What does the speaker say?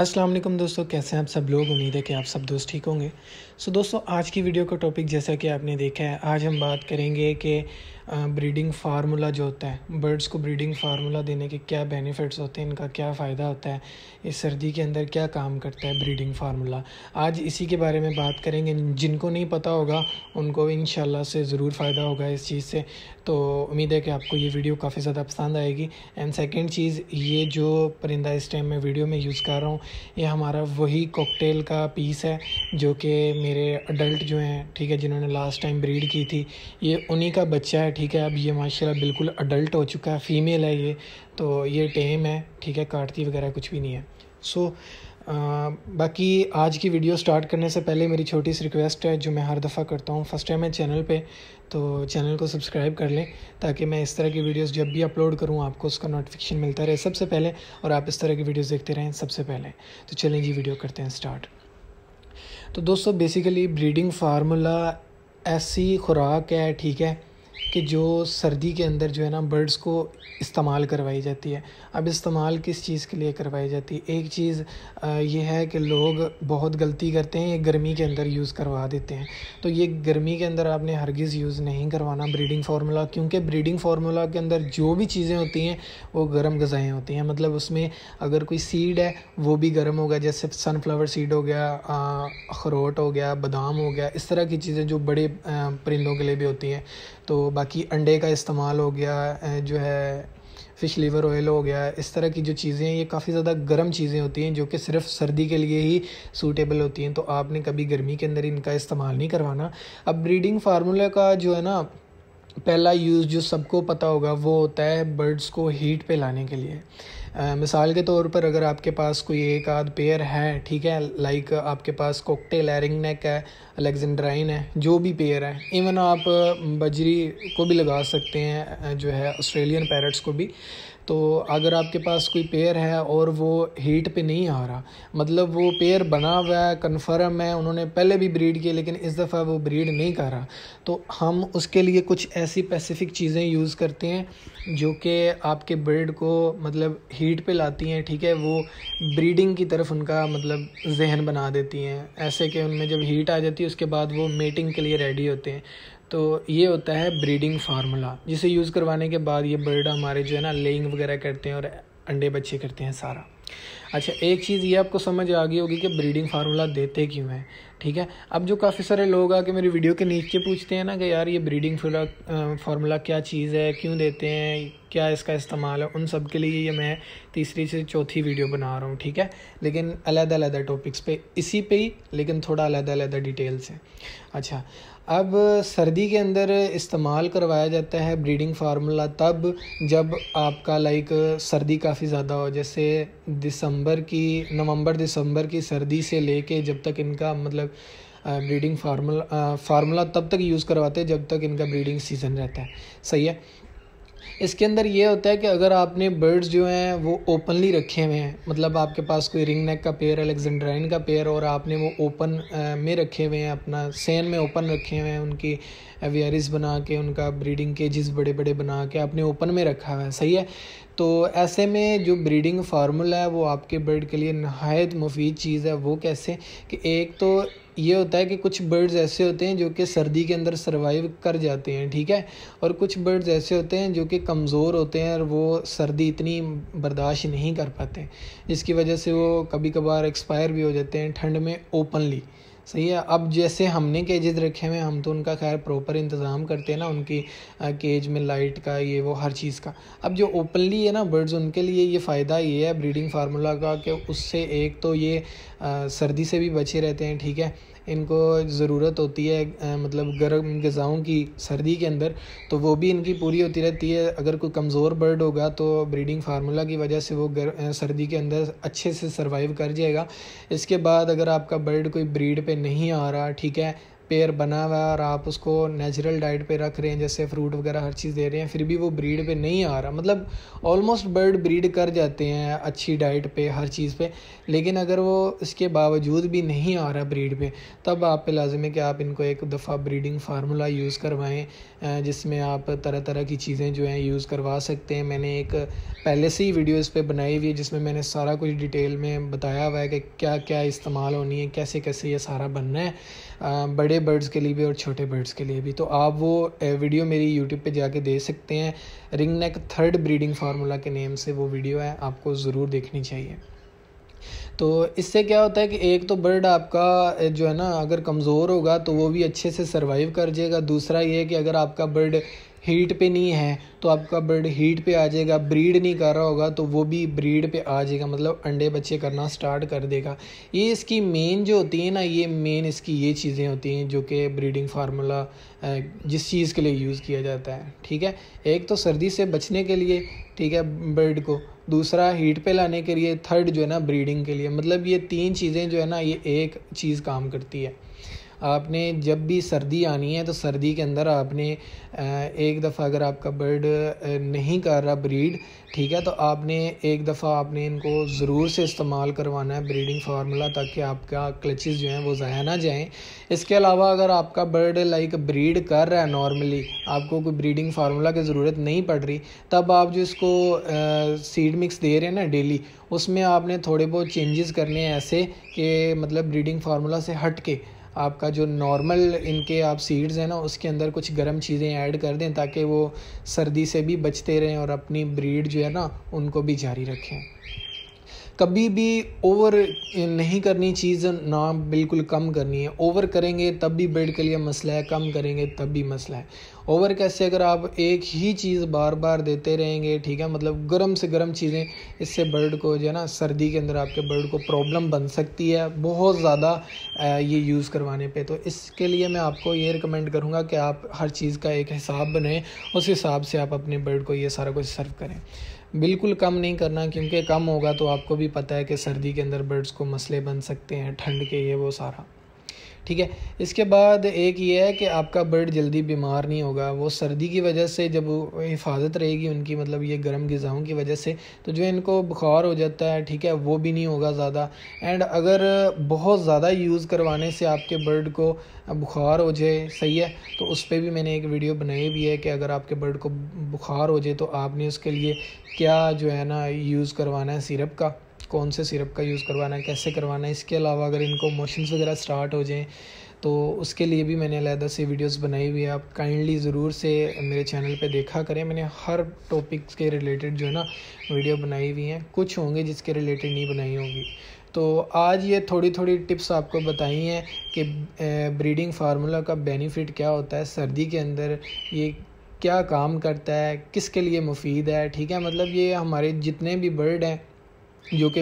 अस्सलाम वालेकुम दोस्तों कैसे हैं आप सब लोग उम्मीद है कि आप सब दोस्त ठीक होंगे सो so, दोस्तों आज की वीडियो का टॉपिक जैसा कि आपने देखा है आज हम बात करेंगे कि ब्रीडिंग फार्मूला जो होता है बर्ड्स को ब्रीडिंग फार्मूला देने के क्या बेनिफिट्स होते हैं इनका क्या फ़ायदा होता है इस सर्दी के अंदर क्या काम करता है ब्रीडिंग फार्मूला आज इसी के बारे में बात करेंगे जिनको नहीं पता होगा उनको इन से ज़रूर फ़ायदा होगा इस चीज़ से तो उम्मीद है कि आपको ये वीडियो काफ़ी ज़्यादा पसंद आएगी एंड सेकेंड चीज़ ये जो परिंदा इस टाइम मैं वीडियो में यूज़ कर रहा हूँ ये हमारा वही कॉकटेल का पीस है जो कि मेरे अडल्ट जो हैं ठीक है जिन्होंने लास्ट टाइम ब्रीड की थी ये उन्हीं का बच्चा है ठीक है अब ये माशा बिल्कुल अडल्ट हो चुका है फीमेल है ये तो ये टेम है ठीक है काटती वगैरह कुछ भी नहीं है सो uh, बाकी आज की वीडियो स्टार्ट करने से पहले मेरी छोटी सी रिक्वेस्ट है जो मैं हर दफ़ा करता हूँ फर्स्ट टाइम है चैनल पे तो चैनल को सब्सक्राइब कर लें ताकि मैं इस तरह की वीडियोस जब भी अपलोड करूँ आपको उसका नोटिफिकेशन मिलता रहे सबसे पहले और आप इस तरह की वीडियोस देखते रहें सबसे पहले तो चलें जी वीडियो करते हैं स्टार्ट तो दोस्तों बेसिकली ब्रीडिंग फार्मूला ऐसी खुराक है ठीक है कि जो सर्दी के अंदर जो है ना बर्ड्स को इस्तेमाल करवाई जाती है अब इस्तेमाल किस चीज़ के लिए करवाई जाती है एक चीज़ ये है कि लोग बहुत गलती करते हैं ये गर्मी के अंदर यूज़ करवा देते हैं तो ये गर्मी के अंदर आपने हरगिज़ यूज़ नहीं करवाना ब्रीडिंग फार्मूला क्योंकि ब्रीडिंग फार्मूला के अंदर जो भी चीज़ें होती हैं वो गर्म गज़ाएँ होती हैं मतलब उसमें अगर कोई सीड है वो भी गर्म होगा जैसे सनफ्लावर सीड हो गया अखरोट हो गया बादाम हो गया इस तरह की चीज़ें जो बड़े परिंदों के लिए भी होती हैं तो बाकी अंडे का इस्तेमाल हो गया जो है फ़िश लीवर ऑयल हो गया इस तरह की जो चीज़ें हैं ये काफ़ी ज़्यादा गर्म चीज़ें होती हैं जो कि सिर्फ सर्दी के लिए ही सूटेबल होती हैं तो आपने कभी गर्मी के अंदर इनका इस्तेमाल नहीं करवाना अब ब्रीडिंग फार्मूला का जो है ना पहला यूज़ जो सबको पता होगा वो होता है बर्ड्स को हीट पे लाने के लिए मिसाल के तौर पर अगर आपके पास कोई एक आध पेयर है ठीक है लाइक आपके पास कोकटे लैरिंग नेक है अलेक्जेंड्राइन है जो भी पेयर है इवन आप बजरी को भी लगा सकते हैं जो है ऑस्ट्रेलियन पैरट्स को भी तो अगर आपके पास कोई पेयर है और वो हीट पे नहीं आ रहा मतलब वो पेयर बना हुआ है कन्फर्म है उन्होंने पहले भी ब्रीड किया लेकिन इस दफ़ा वो ब्रीड नहीं कर रहा तो हम उसके लिए कुछ ऐसी स्पेसिफिक चीज़ें यूज़ करते हैं जो कि आपके ब्रीड को मतलब हीट पे लाती हैं ठीक है वो ब्रीडिंग की तरफ उनका मतलब जहन बना देती हैं ऐसे कि उनमें जब हीट आ जाती है उसके बाद वो मेटिंग के लिए रेडी होते हैं तो ये होता है ब्रीडिंग फार्मूला जिसे यूज़ करवाने के बाद ये बर्ड हमारे जो है ना लेइंग वगैरह करते हैं और अंडे बच्चे करते हैं सारा अच्छा एक चीज़ ये आपको समझ आ गई होगी कि ब्रीडिंग फार्मूला देते क्यों हैं ठीक है अब जो काफ़ी सारे लोग आके मेरी वीडियो के नीचे पूछते हैं ना कि यार ये ब्रीडिंग फार्मूला क्या चीज़ है क्यों देते हैं क्या इसका इस्तेमाल है उन सब के लिए ये मैं तीसरी से चौथी वीडियो बना रहा हूँ ठीक है लेकिन अलग अलग टॉपिक्स पे इसी पे ही लेकिन थोड़ा अलग अलग डिटेल से अच्छा अब सर्दी के अंदर इस्तेमाल करवाया जाता है ब्रीडिंग फार्मूला तब जब आपका लाइक सर्दी काफ़ी ज़्यादा हो जैसे दिसंबर नवंबर की नवंबर दिसंबर की सर्दी से लेके जब तक इनका मतलब ब्रीडिंग फार्मूला फार्मूला तब तक यूज़ करवाते हैं जब तक इनका ब्रीडिंग सीज़न रहता है सही है इसके अंदर ये होता है कि अगर आपने बर्ड्स जो हैं वो ओपनली रखे हुए हैं मतलब आपके पास कोई रिंग नेक का पेयर अलेक्जेंड्राइन का पेयर और आपने वो ओपन में रखे हुए हैं अपना सैन में ओपन रखे हुए हैं उनकी एवियरिस बना के उनका ब्रीडिंग केजेस बड़े बड़े बना के आपने ओपन में रखा हुआ है सही है तो ऐसे में जो ब्रीडिंग फार्मूला है वो आपके बर्ड के लिए नहायत मुफीद चीज़ है वो कैसे कि एक तो ये होता है कि कुछ बर्ड्स ऐसे होते हैं जो कि सर्दी के अंदर सर्वाइव कर जाते हैं ठीक है और कुछ बर्ड्स ऐसे होते हैं जो कि कमज़ोर होते हैं और वो सर्दी इतनी बर्दाश्त नहीं कर पाते जिसकी वजह से वो कभी कभार एक्सपायर भी हो जाते हैं ठंड में ओपनली सही है अब जैसे हमने केजेस रखे हुए हम तो उनका खैर प्रॉपर इंतज़ाम करते हैं ना उनकी केज में लाइट का ये वो हर चीज़ का अब जो ओपनली है ना बर्ड्स उनके लिए ये फ़ायदा ये है ब्रीडिंग फार्मूला का कि उससे एक तो ये सर्दी से भी बचे रहते हैं ठीक है इनको ज़रूरत होती है मतलब गर्म गज़ाओं की सर्दी के अंदर तो वो भी इनकी पूरी होती रहती है अगर कोई कमज़ोर बर्ड होगा तो ब्रीडिंग फार्मूला की वजह से वो गर, सर्दी के अंदर अच्छे से सर्वाइव कर जाएगा इसके बाद अगर आपका बर्ड कोई ब्रीड पे नहीं आ रहा ठीक है पेयर बना हुआ है और आप उसको नेचुरल डाइट पे रख रहे हैं जैसे फ्रूट वगैरह हर चीज़ दे रहे हैं फिर भी वो ब्रीड पे नहीं आ रहा मतलब ऑलमोस्ट बर्ड ब्रीड कर जाते हैं अच्छी डाइट पे हर चीज़ पे लेकिन अगर वो इसके बावजूद भी नहीं आ रहा ब्रीड पे तब आप पे लाजम है कि आप इनको एक दफ़ा ब्रीडिंग फार्मूला यूज़ करवाएँ जिसमें आप तरह तरह की चीज़ें जो हैं यूज़ करवा सकते हैं मैंने एक पहले से ही वीडियो इस पर बनाई हुई है जिसमें मैंने सारा कुछ डिटेल में बताया हुआ है कि क्या क्या इस्तेमाल होनी है कैसे कैसे ये सारा बनना है बड़े बड़े बर्ड्स के लिए भी और छोटे बर्ड्स के लिए भी तो आप वो वीडियो मेरी यूट्यूब पे जाके दे सकते हैं ring neck third breeding formula के नेम से वो वीडियो है आपको ज़रूर देखनी चाहिए तो इससे क्या होता है कि एक तो बर्ड आपका जो है ना अगर कमज़ोर होगा तो वो भी अच्छे से सर्वाइव कर जाएगा दूसरा ये कि अगर आपका बर्ड हीट पे नहीं है तो आपका बर्ड हीट पे आ जाएगा ब्रीड नहीं कर रहा होगा तो वो भी ब्रीड पे आ जाएगा मतलब अंडे बच्चे करना स्टार्ट कर देगा ये इसकी मेन जो होती है ना ये मेन इसकी ये चीज़ें होती हैं जो कि ब्रीडिंग फार्मूला जिस चीज़ के लिए यूज़ किया जाता है ठीक है एक तो सर्दी से बचने के लिए ठीक है बर्ड को दूसरा हीट पे लाने के लिए थर्ड जो है ना ब्रीडिंग के लिए मतलब ये तीन चीज़ें जो है ना ये एक चीज़ काम करती है आपने जब भी सर्दी आनी है तो सर्दी के अंदर आपने एक दफ़ा अगर आपका बर्ड नहीं कर रहा ब्रीड ठीक है तो आपने एक दफ़ा आपने इनको ज़रूर से इस्तेमाल करवाना है ब्रीडिंग फार्मूला ताकि आपका क्लचेस जो हैं वो ज़ाया ना जाएँ इसके अलावा अगर आपका बर्ड लाइक ब्रीड कर रहा है नॉर्मली आपको कोई ब्रीडिंग फार्मूला की ज़रूरत नहीं पड़ रही तब आप जो इसको सीड मिक्स दे रहे हैं ना डेली उसमें आपने थोड़े बहुत चेंजेस करने हैं ऐसे कि मतलब ब्रीडिंग फार्मूला से हट के आपका जो नॉर्मल इनके आप सीड्स हैं ना उसके अंदर कुछ गर्म चीज़ें ऐड कर दें ताकि वो सर्दी से भी बचते रहें और अपनी ब्रीड जो है ना उनको भी जारी रखें कभी भी ओवर नहीं करनी चीज़ ना बिल्कुल कम करनी है ओवर करेंगे तब भी बेड के लिए मसला है कम करेंगे तब भी मसला है ओवर कैसे अगर आप एक ही चीज़ बार बार देते रहेंगे ठीक है मतलब गर्म से गर्म चीज़ें इससे बर्ड को जो है ना सर्दी के अंदर आपके बर्ड को प्रॉब्लम बन सकती है बहुत ज़्यादा ये यूज़ करवाने पे तो इसके लिए मैं आपको ये रिकमेंड करूँगा कि आप हर चीज़ का एक हिसाब बनाएं उस हिसाब से आप अपने बर्ड को ये सारा कुछ सर्व करें बिल्कुल कम नहीं करना क्योंकि कम होगा तो आपको भी पता है कि सर्दी के अंदर बर्ड्स को मसले बन सकते हैं ठंड के ये वो सारा ठीक है इसके बाद एक ये है कि आपका बर्ड जल्दी बीमार नहीं होगा वो सर्दी की वजह से जब हिफाजत रहेगी उनकी मतलब ये गर्म गज़ाओं की वजह से तो जो इनको बुखार हो जाता है ठीक है वो भी नहीं होगा ज़्यादा एंड अगर बहुत ज़्यादा यूज़ करवाने से आपके बर्ड को बुखार हो जाए सही है तो उस पर भी मैंने एक वीडियो बनाई भी है कि अगर आपके बर्ड को बुखार हो जाए तो आपने उसके लिए क्या जो है ना यूज़ करवाना है सिरप का कौन से सिरप का यूज़ करवाना है कैसे करवाना है इसके अलावा अगर इनको मोशंस वगैरह स्टार्ट हो जाएँ तो उसके लिए भी मैंने अलहदा से वीडियोस बनाई हुई है आप काइंडली ज़रूर से मेरे चैनल पे देखा करें मैंने हर टॉपिक के रिलेटेड जो है ना वीडियो बनाई हुई हैं कुछ होंगे जिसके रिलेटेड नहीं बनाई होंगी तो आज ये थोड़ी थोड़ी टिप्स आपको बताई हैं कि ब्रीडिंग फार्मूला का बेनिफिट क्या होता है सर्दी के अंदर ये क्या काम करता है किसके लिए मुफीद है ठीक है मतलब ये हमारे जितने भी बर्ड हैं yo que